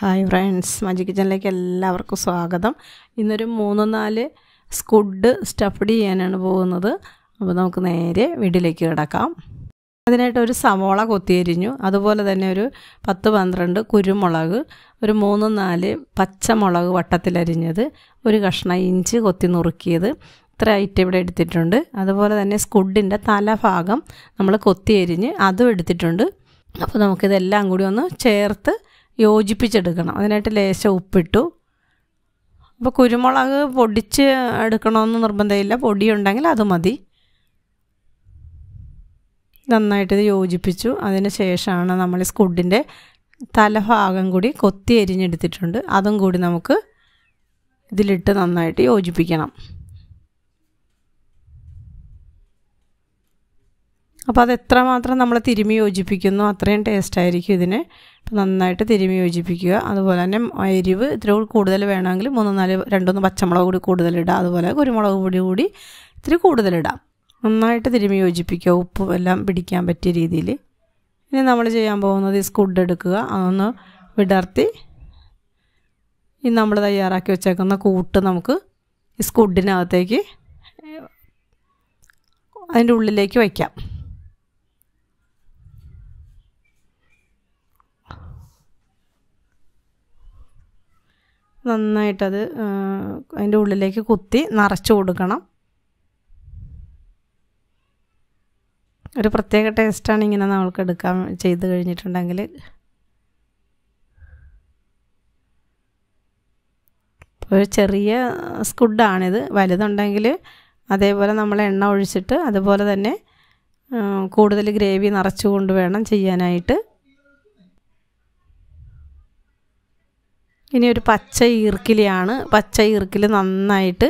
hi friends മജി കിച്ചണിലേക്ക് എല്ലാവർക്കും സ്വാഗതം ഇന്നൊരു മൂന്ന് നാല് സ്കുഡ് സ്റ്റഫ്ഡ് ചെയ്യാനാണ് പോകുന്നത് അപ്പോൾ നമുക്ക് നേരെ വീട്ടിലേക്ക് കിടക്കാം അതിനായിട്ട് ഒരു സവോള കൊത്തിയരിഞ്ഞു അതുപോലെ തന്നെ ഒരു പത്ത് പന്ത്രണ്ട് കുരുമുളക് ഒരു മൂന്ന് നാല് പച്ചമുളക് വട്ടത്തിലരിഞ്ഞത് ഒരു കഷ്ണം ഇഞ്ചി കൊത്തി നുറുക്കിയത് ഇത്ര ഐറ്റം ഇവിടെ എടുത്തിട്ടുണ്ട് അതുപോലെ തന്നെ സ്കുഡിൻ്റെ തലഭാഗം നമ്മൾ കൊത്തിയരിഞ്ഞ് അതും എടുത്തിട്ടുണ്ട് അപ്പോൾ നമുക്കിതെല്ലാം കൂടി ഒന്ന് ചേർത്ത് യോജിപ്പിച്ചെടുക്കണം അതിനായിട്ട് ലേശം ഉപ്പിട്ടു അപ്പോൾ കുരുമുളക് പൊടിച്ച് എടുക്കണമെന്ന് നിർബന്ധമില്ല പൊടിയുണ്ടെങ്കിൽ അത് മതി നന്നായിട്ടിത് യോജിപ്പിച്ചു അതിന് ശേഷമാണ് നമ്മൾ സ്കുഡിൻ്റെ തലഭാഗം കൂടി കൊത്തി എരിഞ്ഞെടുത്തിട്ടുണ്ട് അതും കൂടി നമുക്ക് ഇതിലിട്ട് നന്നായിട്ട് യോജിപ്പിക്കണം അപ്പോൾ അത് എത്രമാത്രം നമ്മൾ തിരുമി യോജിപ്പിക്കുന്നു അത്രയും ടേസ്റ്റായിരിക്കും ഇതിന് നന്നായിട്ട് തിരുമി യോജിപ്പിക്കുക അതുപോലെ തന്നെ എരിവ് ഇത്തിരി കൂടുതൽ വേണമെങ്കിൽ മൂന്ന് നാല് രണ്ടൊന്ന് പച്ചമുളക് കൂടി കൂടുതലിടാം അതുപോലെ കുരുമുളക് പൊടി കൂടി ഇത്തിരി കൂടുതലിടാം നന്നായിട്ട് തിരുമി യോജിപ്പിക്കുക ഉപ്പ് എല്ലാം പിടിക്കാൻ പറ്റിയ രീതിയിൽ ഇനി നമ്മൾ ചെയ്യാൻ പോകുന്നത് ഈ സ്കുഡ് എടുക്കുക അതൊന്ന് വിടർത്തി ഈ നമ്മൾ തയ്യാറാക്കി വെച്ചേക്കുന്ന കൂട്ട് നമുക്ക് ഈ സ്കുഡിനകത്തേക്ക് അതിൻ്റെ ഉള്ളിലേക്ക് വയ്ക്കാം നന്നായിട്ടത് അതിൻ്റെ ഉള്ളിലേക്ക് കുത്തി നിറച്ചു കൊടുക്കണം ഒരു പ്രത്യേക ടേസ്റ്റാണ് ഇങ്ങനെ നമ്മൾക്ക് എടുക്കാൻ ചെയ്ത് കഴിഞ്ഞിട്ടുണ്ടെങ്കിൽ ഒരു ചെറിയ സ്കുഡാണിത് വലുതുണ്ടെങ്കിൽ അതേപോലെ നമ്മൾ എണ്ണ ഒഴിച്ചിട്ട് അതുപോലെ തന്നെ കൂടുതൽ ഗ്രേവി നിറച്ചുകൊണ്ട് വേണം ചെയ്യാനായിട്ട് ഇനി ഒരു പച്ച ഈർക്കിലിയാണ് പച്ച ഈർക്കിൽ നന്നായിട്ട്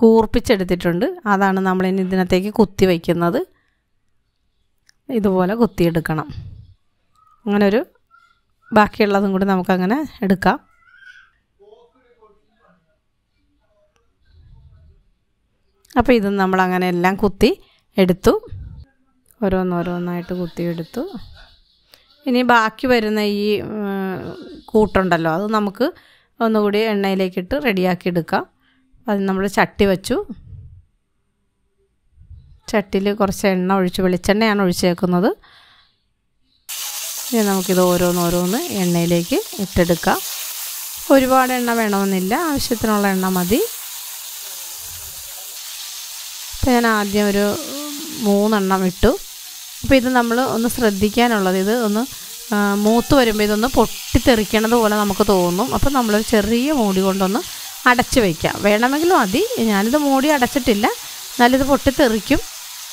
കൂർപ്പിച്ചെടുത്തിട്ടുണ്ട് അതാണ് നമ്മൾ ഇനി ഇതിനകത്തേക്ക് കുത്തി വയ്ക്കുന്നത് ഇതുപോലെ കുത്തിയെടുക്കണം അങ്ങനൊരു ബാക്കിയുള്ളതും കൂടി നമുക്കങ്ങനെ എടുക്കാം അപ്പോൾ ഇത് നമ്മളങ്ങനെ എല്ലാം കുത്തി എടുത്തു ഓരോന്നോരോന്നായിട്ട് കുത്തിയെടുത്തു ഇനി ബാക്കി വരുന്ന ഈ കൂട്ടുണ്ടല്ലോ അത് നമുക്ക് ഒന്നുകൂടി എണ്ണയിലേക്കിട്ട് റെഡിയാക്കി എടുക്കാം അത് നമ്മൾ ചട്ടി വെച്ചു ചട്ടിയിൽ കുറച്ച് എണ്ണ ഒഴിച്ച് വെളിച്ചെണ്ണയാണ് ഒഴിച്ചേക്കുന്നത് ഇനി നമുക്കിത് ഓരോന്നോരോന്ന് എണ്ണയിലേക്ക് ഇട്ടെടുക്കാം ഒരുപാട് എണ്ണ വേണമെന്നില്ല ആവശ്യത്തിനുള്ള എണ്ണ മതി ഞാൻ ആദ്യം ഒരു മൂന്നെണ്ണം ഇട്ടു അപ്പോൾ ഇത് നമ്മൾ ഒന്ന് ശ്രദ്ധിക്കാനുള്ളത് ഇത് ഒന്ന് മൂത്ത് വരുമ്പോൾ ഇതൊന്ന് പൊട്ടിത്തെറിക്കണത് പോലെ നമുക്ക് തോന്നും അപ്പോൾ നമ്മളൊരു ചെറിയ മൂടി കൊണ്ടൊന്ന് അടച്ച് വയ്ക്കാം വേണമെങ്കിൽ മതി ഞാനിത് മൂടി അടച്ചിട്ടില്ല എന്നാലിത് പൊട്ടിത്തെറിക്കും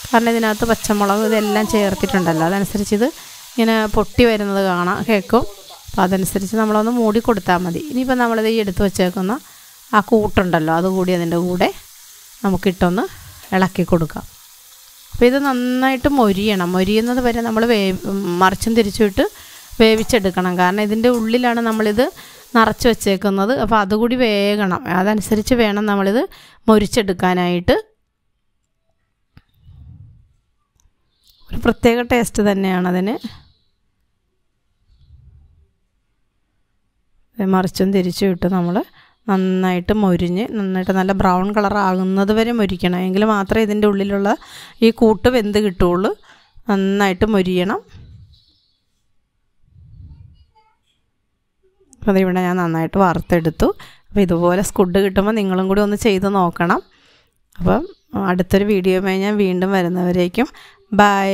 കാരണം ഇതിനകത്ത് പച്ചമുളക് ഇതെല്ലാം ചേർത്തിട്ടുണ്ടല്ലോ അതനുസരിച്ച് ഇത് ഇങ്ങനെ പൊട്ടി വരുന്നത് കാണാം കേൾക്കും അപ്പോൾ അതനുസരിച്ച് നമ്മളൊന്ന് മൂടി കൊടുത്താൽ മതി ഇനിയിപ്പോൾ നമ്മളിത് ഈ എടുത്ത് വെച്ചേക്കുന്ന ആ കൂട്ടുണ്ടല്ലോ അതുകൂടി അതിൻ്റെ കൂടെ നമുക്കിട്ടൊന്ന് ഇളക്കി കൊടുക്കാം അപ്പോൾ ഇത് നന്നായിട്ട് മൊരിയണം മൊരിയുന്നത് വരെ നമ്മൾ വേ മറിച്ചും തിരിച്ചുവിട്ട് വേവിച്ചെടുക്കണം കാരണം ഇതിൻ്റെ ഉള്ളിലാണ് നമ്മളിത് നിറച്ച് വെച്ചേക്കുന്നത് അപ്പോൾ അതുകൂടി വേകണം അതനുസരിച്ച് വേണം നമ്മളിത് മൊരിച്ചെടുക്കാനായിട്ട് ഒരു പ്രത്യേക ടേസ്റ്റ് തന്നെയാണ് അതിന് മറിച്ചും തിരിച്ചും ഇട്ട് നമ്മൾ നന്നായിട്ട് മൊരിഞ്ഞ് നന്നായിട്ട് നല്ല ബ്രൗൺ കളർ ആകുന്നത് വരെ മൊരിക്കണം എങ്കിൽ മാത്രമേ ഇതിൻ്റെ ഉള്ളിലുള്ള ഈ കൂട്ട് വെന്ത് കിട്ടുള്ളൂ നന്നായിട്ട് മൊരിയണം അപ്പോൾ ഇവിടെ ഞാൻ നന്നായിട്ട് വറുത്തെടുത്തു അപ്പോൾ ഇതുപോലെ സ്കുഡ് കിട്ടുമ്പോൾ നിങ്ങളും കൂടി ഒന്ന് ചെയ്ത് നോക്കണം അപ്പം അടുത്തൊരു വീഡിയോയുമായി ഞാൻ വീണ്ടും വരുന്നവരേക്കും ബൈ